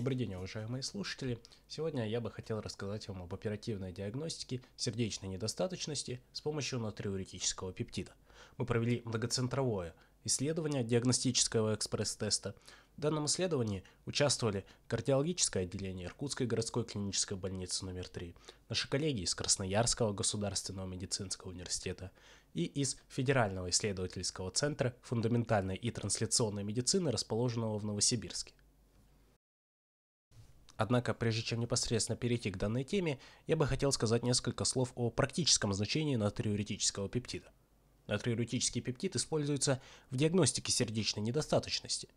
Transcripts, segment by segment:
Добрый день, уважаемые слушатели! Сегодня я бы хотел рассказать вам об оперативной диагностике сердечной недостаточности с помощью натриуретического пептида. Мы провели многоцентровое исследование диагностического экспресс-теста. В данном исследовании участвовали кардиологическое отделение Иркутской городской клинической больницы номер 3, наши коллеги из Красноярского государственного медицинского университета и из Федерального исследовательского центра фундаментальной и трансляционной медицины, расположенного в Новосибирске. Однако, прежде чем непосредственно перейти к данной теме, я бы хотел сказать несколько слов о практическом значении натриуретического пептида. Натриуретический пептид используется в диагностике сердечной недостаточности.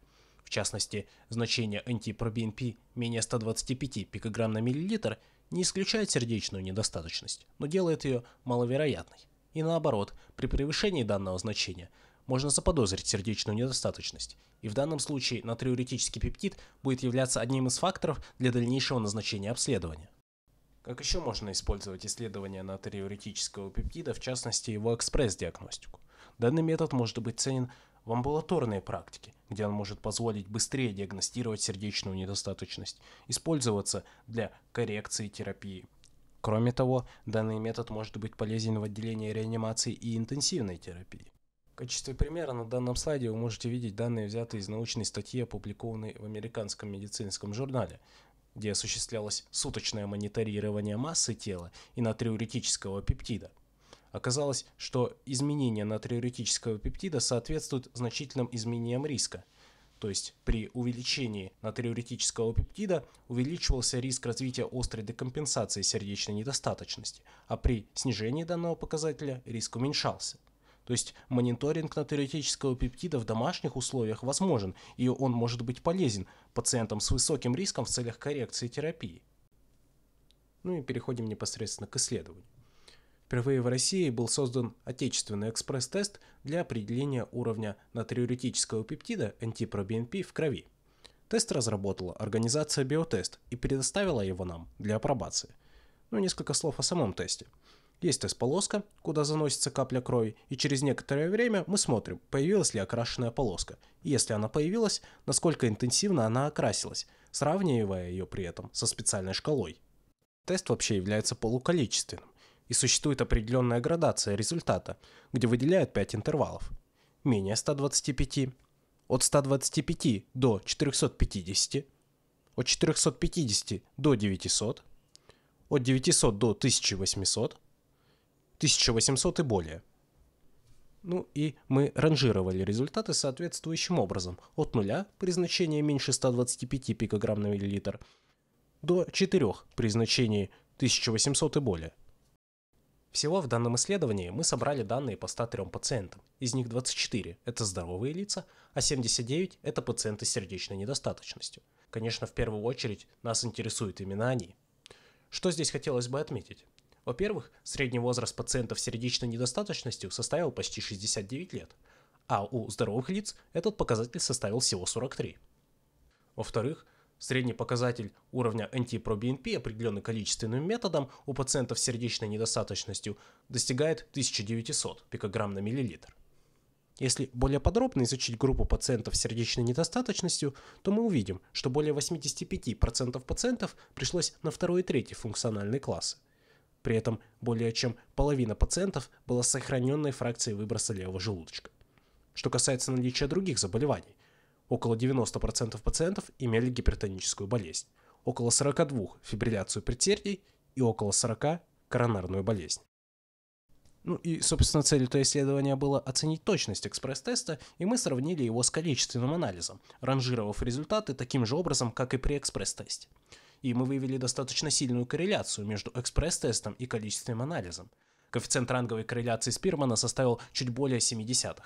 В частности, значение антипробинпи менее 125 пикограмм на миллилитр не исключает сердечную недостаточность, но делает ее маловероятной. И наоборот, при превышении данного значения можно заподозрить сердечную недостаточность, и в данном случае натриуретический пептид будет являться одним из факторов для дальнейшего назначения обследования. Как еще можно использовать исследования натриуретического пептида, в частности его экспресс-диагностику? Данный метод может быть ценен в амбулаторной практике, где он может позволить быстрее диагностировать сердечную недостаточность, использоваться для коррекции терапии. Кроме того, данный метод может быть полезен в отделении реанимации и интенсивной терапии. В качестве примера на данном слайде вы можете видеть данные, взятые из научной статьи, опубликованной в американском медицинском журнале, где осуществлялось суточное мониторирование массы тела и натриуретического пептида. Оказалось, что изменения натриуретического пептида соответствуют значительным изменениям риска. То есть при увеличении натриуретического пептида увеличивался риск развития острой декомпенсации сердечной недостаточности, а при снижении данного показателя риск уменьшался – то есть мониторинг натеротического пептида в домашних условиях возможен, и он может быть полезен пациентам с высоким риском в целях коррекции терапии. Ну и переходим непосредственно к исследованию. Впервые в России был создан отечественный экспресс-тест для определения уровня натриуретического пептида антипробиенпи в крови. Тест разработала организация Биотест и предоставила его нам для апробации. Ну, несколько слов о самом тесте. Есть тест-полоска, куда заносится капля крови, и через некоторое время мы смотрим, появилась ли окрашенная полоска. И если она появилась, насколько интенсивно она окрасилась, сравнивая ее при этом со специальной шкалой. Тест вообще является полуколичественным, и существует определенная градация результата, где выделяют 5 интервалов. Менее 125, от 125 до 450, от 450 до 900, от 900 до 1800, 1800 и более. Ну и мы ранжировали результаты соответствующим образом. От 0 при значении меньше 125 пикограмм на миллилитр до 4 при значении 1800 и более. Всего в данном исследовании мы собрали данные по 103 пациентам. Из них 24 – это здоровые лица, а 79 – это пациенты с сердечной недостаточностью. Конечно, в первую очередь нас интересуют именно они. Что здесь хотелось бы отметить? Во-первых, средний возраст пациентов с сердечной недостаточностью составил почти 69 лет, а у здоровых лиц этот показатель составил всего 43. Во-вторых, средний показатель уровня NT-proBNP, определенный количественным методом, у пациентов с сердечной недостаточностью достигает 1900 пикограмм на миллилитр. Если более подробно изучить группу пациентов с сердечной недостаточностью, то мы увидим, что более 85% пациентов пришлось на второй и третий функциональные классы – при этом более чем половина пациентов была сохраненной фракцией выброса левого желудочка. Что касается наличия других заболеваний, около 90% пациентов имели гипертоническую болезнь, около 42% фибрилляцию предсердий и около 40% коронарную болезнь. Ну и, собственно, целью этого исследования было оценить точность экспресс-теста, и мы сравнили его с количественным анализом, ранжировав результаты таким же образом, как и при экспресс-тесте и мы выявили достаточно сильную корреляцию между экспресс-тестом и количественным анализом. Коэффициент ранговой корреляции Спирмана составил чуть более 70.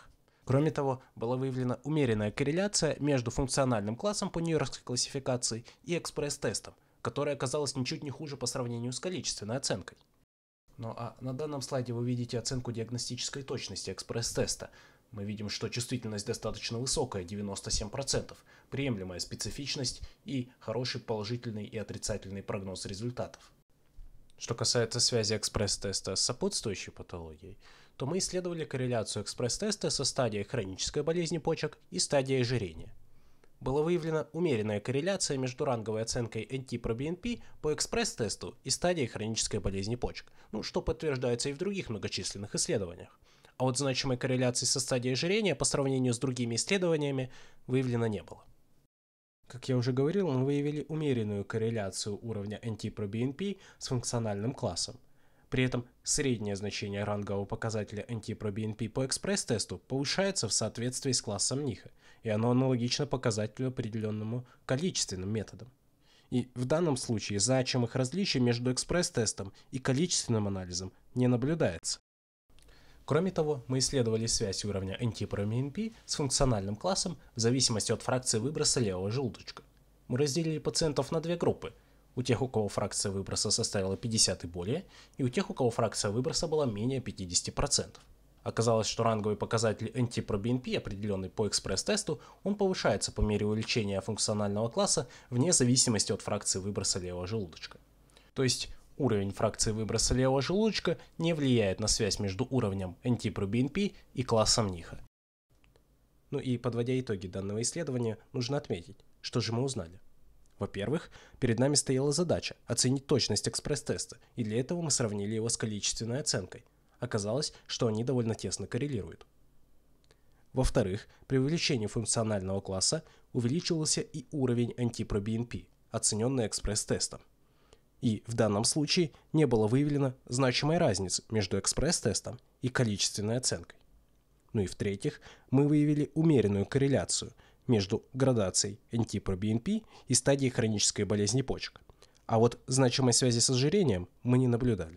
Кроме того, была выявлена умеренная корреляция между функциональным классом по нью-йоркской классификации и экспресс-тестом, которая оказалась ничуть не хуже по сравнению с количественной оценкой. Ну а на данном слайде вы видите оценку диагностической точности экспресс-теста – мы видим, что чувствительность достаточно высокая, 97%, приемлемая специфичность и хороший положительный и отрицательный прогноз результатов. Что касается связи экспресс-теста с сопутствующей патологией, то мы исследовали корреляцию экспресс-теста со стадией хронической болезни почек и стадией ожирения. Была выявлена умеренная корреляция между ранговой оценкой NT-proBNP по экспресс-тесту и стадией хронической болезни почек, ну что подтверждается и в других многочисленных исследованиях а вот значимой корреляции со стадией ожирения по сравнению с другими исследованиями выявлено не было. Как я уже говорил, мы выявили умеренную корреляцию уровня NT-proBNP с функциональным классом. При этом среднее значение рангового показателя NT-proBNP по экспресс-тесту повышается в соответствии с классом НИХа, и оно аналогично показателю определенному количественным методам. И в данном случае значимых различий между экспресс-тестом и количественным анализом не наблюдается. Кроме того, мы исследовали связь уровня NT-proMNP с функциональным классом в зависимости от фракции выброса левого желудочка. Мы разделили пациентов на две группы. У тех, у кого фракция выброса составила 50 и более, и у тех, у кого фракция выброса была менее 50%. Оказалось, что ранговый показатель NT-proBNP, определенный по экспресс-тесту, он повышается по мере увеличения функционального класса вне зависимости от фракции выброса левого желудочка. То есть Уровень фракции выброса левого желудочка не влияет на связь между уровнем NT-proBNP и классом НИХа. Ну и подводя итоги данного исследования, нужно отметить, что же мы узнали. Во-первых, перед нами стояла задача оценить точность экспресс-теста, и для этого мы сравнили его с количественной оценкой. Оказалось, что они довольно тесно коррелируют. Во-вторых, при увеличении функционального класса увеличивался и уровень NT-proBNP, оцененный экспресс-тестом. И в данном случае не было выявлено значимой разницы между экспресс-тестом и количественной оценкой. Ну и в-третьих, мы выявили умеренную корреляцию между градацией NT-proBNP и стадией хронической болезни почек. А вот значимой связи с ожирением мы не наблюдали.